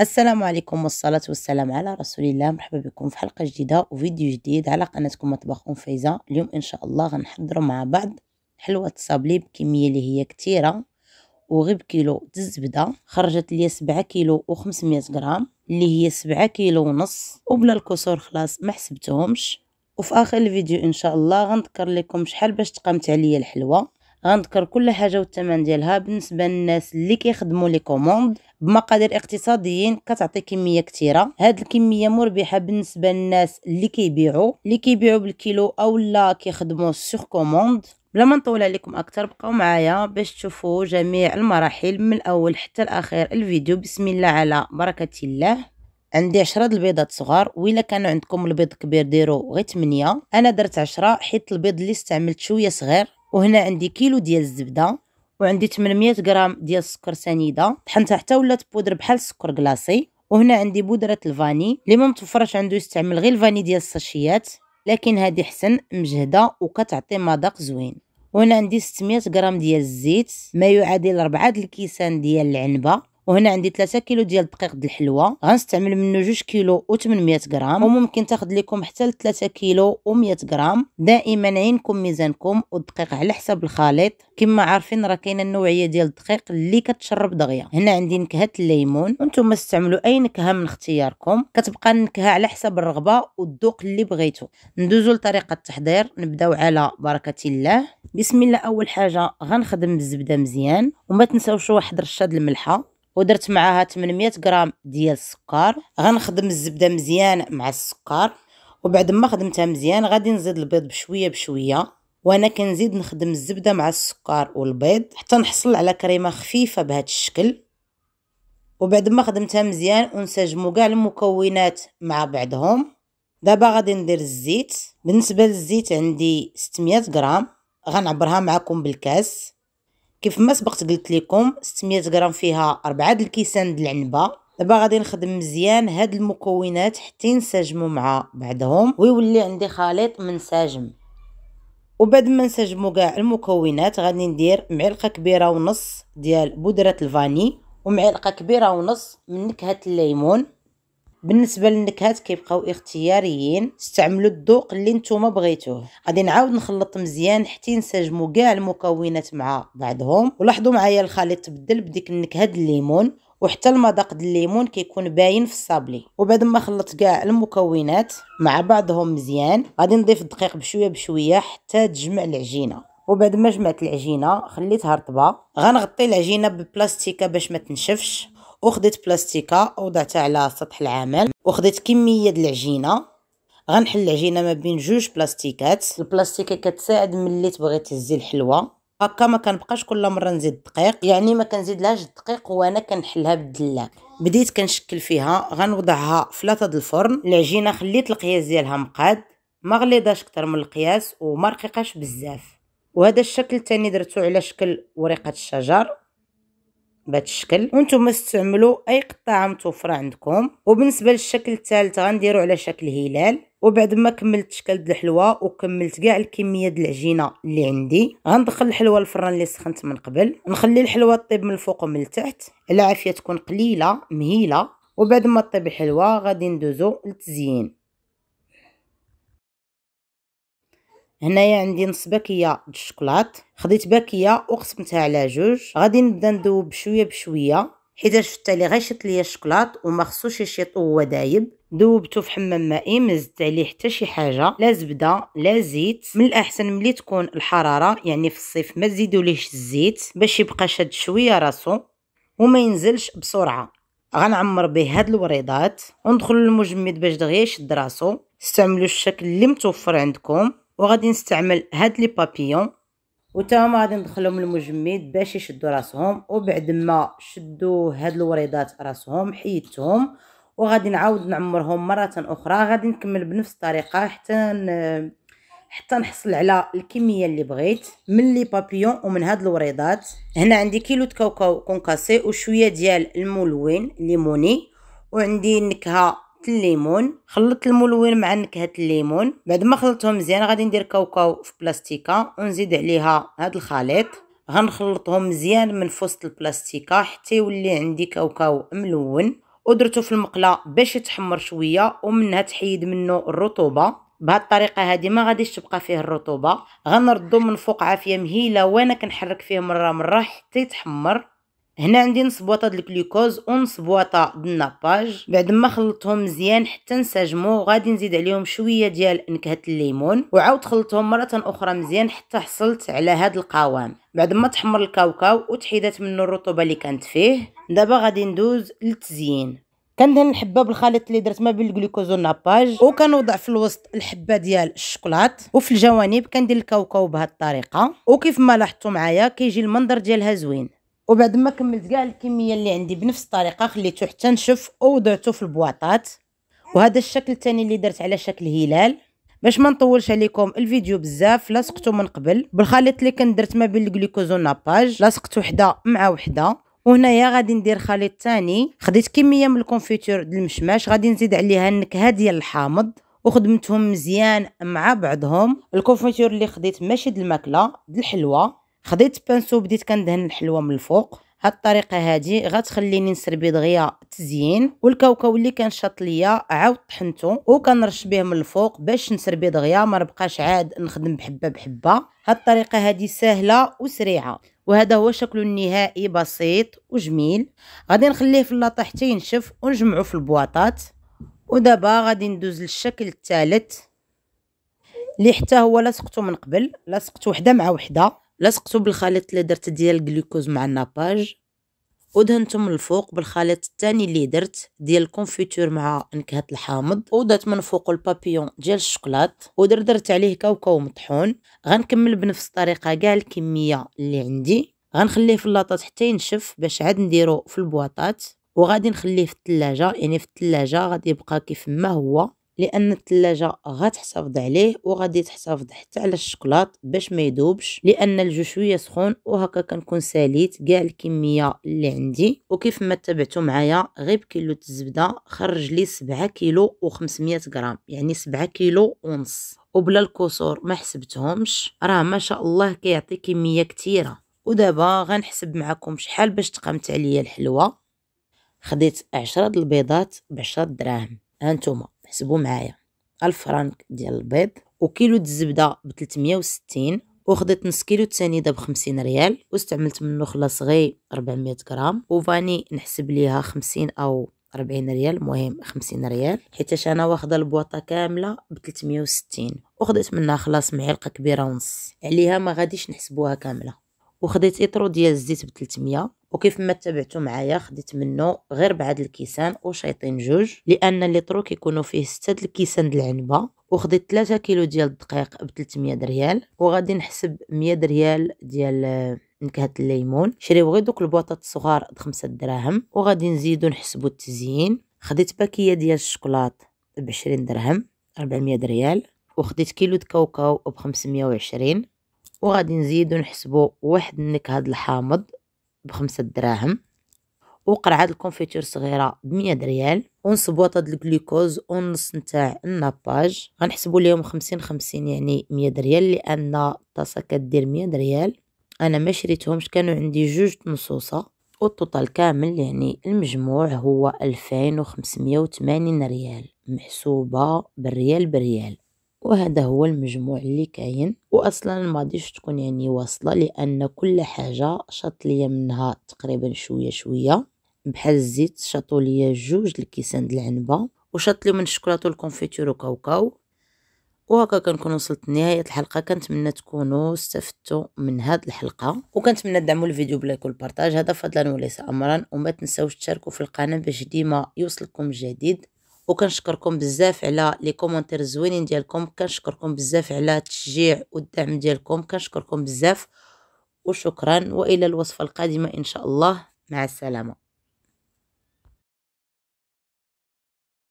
السلام عليكم والصلاة والسلام على رسول الله مرحبا بكم في حلقة جديدة وفيديو جديد على قناتكم مطبخ أم فايزة اليوم إن شاء الله غنحضروا مع بعض حلوة صابلي بكمية اللي هي كتيرة وغيب كيلو الزبدة خرجت لي سبعة كيلو وخمسمية غرام اللي هي سبعة كيلو ونص وبلا الكسور خلاص ما حسبتهمش وفي اخر الفيديو ان شاء الله غنذكر لكم شحال باش تقامت عليا الحلوه غنذكر كل حاجه والثمن ديالها بالنسبه للناس اللي كيخدموا لي كوموند بمقادير اقتصاديين كتعطي كميه كثيره هاد الكميه مربحه بالنسبه للناس اللي كيبيعوا اللي كيبيعوا بالكيلو او لا كيخدموا سوغ كوموند بلا ما نطول عليكم اكثر بقاو معايا باش تشوفوا جميع المراحل من الاول حتى الاخير الفيديو بسم الله على بركه الله عندي 10 البيضات صغار وإلا كانوا عندكم البيض كبير ديروا غير 8 انا درت 10 حيت البيض اللي استعملت شويه صغير وهنا عندي كيلو ديال الزبده وعندي 800 غرام ديال السكر سنيده طحنتها حتى ولات بودر بحال السكر كلاصي وهنا عندي بودره الفاني اللي ما متوفرش عنده يستعمل غير الفاني ديال الساشيات لكن هذه حسن مجهده وكتعطي مذاق زوين وهنا عندي 600 غرام ديال الزيت ما يعادل 4 الكيسان ديال العنبه وهنا عندي 3 كيلو ديال دقيق د الحلوى غنستعمل منه 2 كيلو و800 غرام وممكن تاخد لكم حتى ل 3 كيلو و100 غرام دائما عينكم ميزانكم والدقيق على حسب الخليط كما عارفين راه كاينه النوعيه ديال الدقيق اللي كتشرب دغيا هنا عندي نكهه الليمون وانتم استعملوا اي نكهه من اختياركم كتبقى النكهه على حسب الرغبه والذوق اللي بغيتو ندوزو لطريقه التحضير نبداو على بركه الله بسم الله اول حاجه غنخدم بالزبده مزيان وما تنساوش واحد رشاد الملحه ودرت معاها 800 غرام ديال السكر غنخدم الزبده مزيان مع السكر وبعد ما خدمتها مزيان غادي نزيد البيض بشويه بشويه وانا كنزيد نخدم الزبده مع السكر والبيض حتى نحصل على كريمه خفيفه بهذا الشكل وبعد ما خدمتها مزيان انسجموا كاع المكونات مع بعضهم دابا غادي ندير الزيت بالنسبه للزيت عندي 600 غرام غنعبرها معكم بالكاس كيف ما سبقت قلت لكم 600 غرام فيها 4 د الكيسان د العنبه دابا غادي نخدم مزيان هاد المكونات حتى ينسجموا مع بعضهم ويولي عندي خليط منسجم وبعد ما نسجموا كاع المكونات غادي ندير معلقه كبيره ونص ديال بودره الفاني ومعلقه كبيره ونص من نكهه الليمون بالنسبه للنكهات كيبقاو اختياريين استعملوا الذوق اللي نتوما بغيتوه غادي نعاود نخلط مزيان حتى ينسجموا كاع المكونات مع بعضهم ولاحظوا معايا الخليط تبدل بديك النكهه ديال الليمون وحتى المذاق ديال الليمون كيكون باين في الصابلي وبعد ما خلطت كاع المكونات مع بعضهم مزيان غادي نضيف الدقيق بشويه بشويه حتى تجمع العجينه وبعد ما جمعت العجينه خليتها رطبه غنغطي العجينه ببلاستيكه باش ما تنشفش وخديت بلاستيكه وضعتها على سطح العمل وخديت كميه د العجينه غنحل العجينه ما بين جوج بلاستيكات البلاستيكه كتساعد ملي تبغي تهزي الحلوه هكا ما كنبقاش كل مره نزيد الدقيق يعني ما كنزيدلهاش الدقيق وانا كنحلها بالدلاك بديت كنشكل فيها غنوضعها في لاطه الفرن العجينه خليت القياس ديالها مقاد ما غليضاش اكثر من القياس وما رقيقاش بزاف وهذا الشكل تاني درتو على شكل ورقه الشجر بهذا الشكل وانتم استعملوا اي قطاعه متوفره عندكم وبالنسبه للشكل الثالث غنديروا على شكل هلال وبعد ما كملت شكل د الحلوه وكملت كاع الكميه د العجينه اللي عندي غندخل الحلوه للفران اللي سخنت من قبل نخلي الحلوه طيب من الفوق ومن التحت العافيه تكون قليله مهيله وبعد ما طيب الحلوه غادي ندوزو للتزيين هنايا عندي نص باكيه د الشوكولات خديت باكيه وقسمتها على جوج غادي نبدا ندوب بشويه بشويه حيت الشتا اللي غيشط ليا الشوكولات وما خصوش يشيط وهو دايب ذوبته في حمام مائي ما زدت عليه حتى شي حاجه لا زبده لا زيت من الاحسن ملي تكون الحراره يعني في الصيف ما تزيدوليش الزيت باش يبقى شاد شويه راسو وما ينزلش بسرعه غنعمر به هاد الوريضات وندخل للمجمد باش دغيا يشد راسو استعملوا الشكل اللي متوفر عندكم وغادي نستعمل هاد لي بابيون وتا هما غادي ندخلهم المجمد باش يشدوا راسهم وبعد ما شدوا هاد الوريدات راسهم حيدتهم وغادي نعاود نعمرهم مره اخرى غادي نكمل بنفس الطريقه حتى ن... حتى نحصل على الكميه اللي بغيت من لي بابيون ومن هاد الوريدات هنا عندي كيلو د كاوكاو كونكاسي وشويه ديال الملون ليموني وعندي النكهه الليمون خلطت الملون مع نكهه الليمون بعد ما خلطتهم مزيان غادي ندير كاوكاو في بلاستيكه ونزيد عليها هذا الخليط غنخلطهم مزيان من فوسط البلاستيكه حتى يولي عندي كاوكاو ملون ودرته في المقله باش يتحمر شويه ومنها تحيد منه الرطوبه بهاد الطريقه هادي ما غاديش تبقى فيه الرطوبه غنردو من فوق عافيه مهيله وانا كنحرك فيه مره مره حتى يتحمر هنا عندي نص بواطه د الجلوكوز ونص بواطه د الناباج بعد ما خلطتهم مزيان حتى انسجموا غادي نزيد عليهم شويه ديال نكهه الليمون وعاود خلطهم مره اخرى مزيان حتى حصلت على هذا القوام بعد ما تحمر الكاوكاو وتحيدات منه الرطوبه اللي كانت فيه دابا غادي ندوز للتزيين كندهن الحبه بالخليط اللي درت ما بين الجلوكوز والناباج وكنوضع في الوسط الحبه ديال الشوكولات وفي الجوانب كندير الكاوكاو بهذه الطريقه وكيف ما لاحظتوا معايا كيجي المنظر ديالها زوين وبعد ما كملت كاع الكميه اللي عندي بنفس الطريقه خليته حتى نشف ووضعته في البواطات وهذا الشكل الثاني اللي درت على شكل هلال باش ما نطولش عليكم الفيديو بزاف لصقته من قبل بالخليط اللي كندرت ما بين الجلوكوز والناباج لصقت وحده مع وحده وهنايا غادي ندير خليط ثاني خديت كميه من الكونفيتور د المشماش غادي نزيد عليها النكهه ديال الحامض وخدمتهم مزيان مع بعضهم الكونفيتور اللي خديت ماشي د الماكله د الحلوه خديت بانسو بديت كندهن الحلوه من الفوق هاد الطريقه هادي غتخليني نسربي دغيا تزيين والكاوكاو اللي كان شاط ليا عاود طحنته وكنرش به من الفوق باش نسربي دغيا ما نبقاش عاد نخدم بحبه بحبه هاد الطريقه هادي سهله وسريعه وهذا هو شكله النهائي بسيط وجميل غادي نخليه في اللاطه حتى ينشف ونجمعه في البواطات ودابا غادي ندوز للشكل الثالث اللي حتى هو لصقته من قبل لصقته وحده مع وحده لصقتو بالخليط اللي درت ديال الجلوكوز مع الناباج ودهنتم من الفوق بالخليط الثاني اللي درت ديال الكونفيتور مع نكهه الحامض ودات من فوق البابيون ديال الشوكولات ودردرت عليه كاوكاو مطحون غنكمل بنفس الطريقه كاع الكميه اللي عندي غنخليه في اللاطات حتى ينشف باش عاد نديرو في البواطات وغادي نخليه في الثلاجه يعني في الثلاجه غادي يبقى كيف ما هو لان الثلاجه غتحتفظ عليه وغادي تحتفظ حتى على الشكلاط باش ما يذوبش لان الجو شويه سخون وهكا كنكون ساليت كاع الكميه اللي عندي وكيف ما تبعتو معايا غير بكيلو الزبده خرج لي 7 كيلو و500 غرام يعني 7 كيلو ونص وبلا الكسور ما حسبتهمش راه ما شاء الله كيعطي كميه كتيره ودابا غنحسب معكم شحال باش تقامت عليا الحلوه خديت 10 البيضات ب 10 دراهم هانتوما حسبوا معايا ألف فرانك ديال البيض وكيلو ديال الزبده ب 360 وخديت نص كيلو السنيده ب 50 ريال واستعملت منه خلا صغي 400 غرام وفاني نحسب ليها 50 او 40 ريال مهم 50 ريال حيت انا واخده البواطه كامله ب 360 وخديت منها خلاص معلقه كبيره ونص عليها ما غاديش نحسبوها كامله وخديت اطرو ديال الزيت ب 300 وكيف ما تبعتوا معايا خديت منه غير بعد الكيسان وشيطين جوج لان اللي طروك يكونوا فيه 6 الكيسان د العنبه وخديت 3 كيلو ديال الدقيق ب 300 ريال وغادي نحسب 100 ريال ديال نكهه الليمون شريو غير دوك البواطات الصغار ب 5 دراهم وغادي نزيدو نحسبو التزيين خديت باكيه ديال الشكلاط ب 20 درهم 400 ريال وخديت كيلو د كاوكاو ب 520 وغادي نزيدو نحسبو واحد النكهه د الحامض بخمسة دراهم وقرعة الكونفيتور صغيرة بمية ريال ونص بواطة الجلوكوز ونص نتاع الناباج غنحسبو ليهم خمسين خمسين يعني مية دريال لأن الطاسة كدير مية دريال أنا ما شريتهمش كانوا عندي جوج نصوصة والتوتال كامل يعني المجموع هو ألفين وخمسمية وثمانين ريال محسوبة بالريال بالريال وهذا هو المجموع اللي كاين واصلا ما تكون يعني واصله لان كل حاجه شط ليا منها تقريبا شويه شويه بحال الزيت شطوا ليا جوج الكيسان د العنبه وشط لي من الشوكولاته والكونفيتور وكاوكاو وهكا كنكون وصلت لنهايه الحلقه كنتمنى تكونوا استفدتوا من هذه الحلقه وكنتمنى تدعموا الفيديو بلايك والبارطاج هذا فضلا وليس امرا وما تنساوش تشاركوا في القناه باش ديما يوصلكم جديد وكنشكركم بزاف على لي كومونتير زوينين ديالكم كنشكركم بزاف على التشجيع والدعم ديالكم كنشكركم بزاف وشكرا والى الوصفه القادمه ان شاء الله مع السلامه